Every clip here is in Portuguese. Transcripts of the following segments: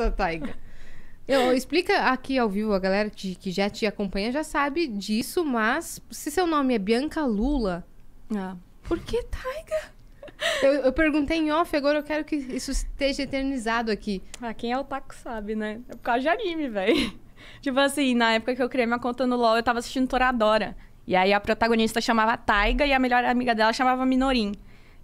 Nossa, Taiga. Eu, explica aqui ao vivo, a galera que, que já te acompanha já sabe disso, mas se seu nome é Bianca Lula, ah. por que Taiga? Eu, eu, perguntei em off, agora eu quero que isso esteja eternizado aqui. Ah, quem é o Taco sabe, né? É por causa de anime, velho. Tipo assim, na época que eu criei minha conta no LoL, eu tava assistindo Toradora. E aí a protagonista chamava Taiga e a melhor amiga dela chamava Minorin.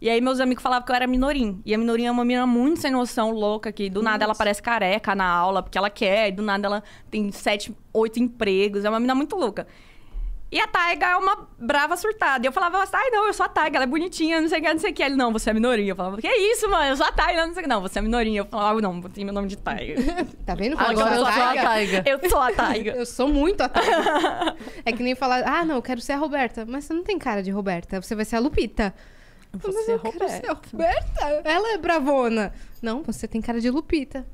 E aí meus amigos falavam que eu era minorim. E a minorim é uma menina muito sem noção, louca, que do Nossa. nada ela parece careca na aula, porque ela quer, e do nada ela tem sete, oito empregos. É uma menina muito louca. E a Taiga é uma brava surtada. E eu falava, ai, não, eu sou a Taiga, ela é bonitinha, não sei o que, não sei o que. Ele, não, você é minorinha. Eu falava, que isso, mano, eu sou a Taiga, não sei o que. Não, você é minorinha. Eu falava, ah, não, tem meu nome de Taiga. tá vendo? Fala Agora eu sou a Taiga. Eu sou a Taiga. eu sou muito a Taiga. é que nem falar, ah, não, eu quero ser a Roberta. Mas você não tem cara de Roberta, você vai ser a Lupita. Você é Roberta. Roberta. Ela é bravona. Não, você tem cara de Lupita.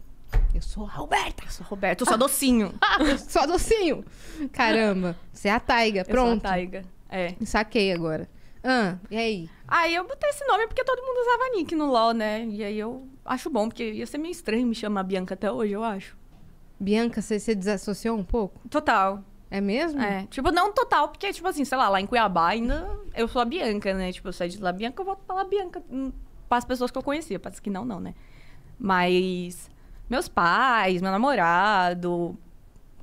Eu sou a Roberta. Eu sou Roberto. Roberta. Eu sou ah. docinho. Ah, eu sou docinho. Caramba. Você é a Taiga. Pronto. Eu sou a Taiga. É. Saquei agora. Ah, e aí? Aí eu botei esse nome porque todo mundo usava Nick no LOL, né? E aí eu acho bom, porque ia ser meio estranho me chamar Bianca até hoje, eu acho. Bianca, você, você desassociou um pouco? Total. É mesmo? É. Tipo, não total, porque, tipo assim, sei lá, lá em Cuiabá ainda eu sou a Bianca, né? Tipo, eu saio de La Bianca, eu volto pra La Bianca. Hum, para as pessoas que eu conhecia, para as que não, não, né? Mas meus pais, meu namorado.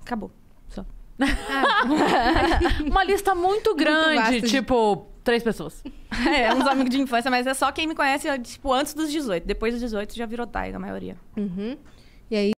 Acabou. Só. É. Uma lista muito grande, muito tipo, de... três pessoas. É, uns amigos de infância, mas é só quem me conhece, tipo, antes dos 18. Depois dos 18 já virou Taiga, a maioria. Uhum. E aí.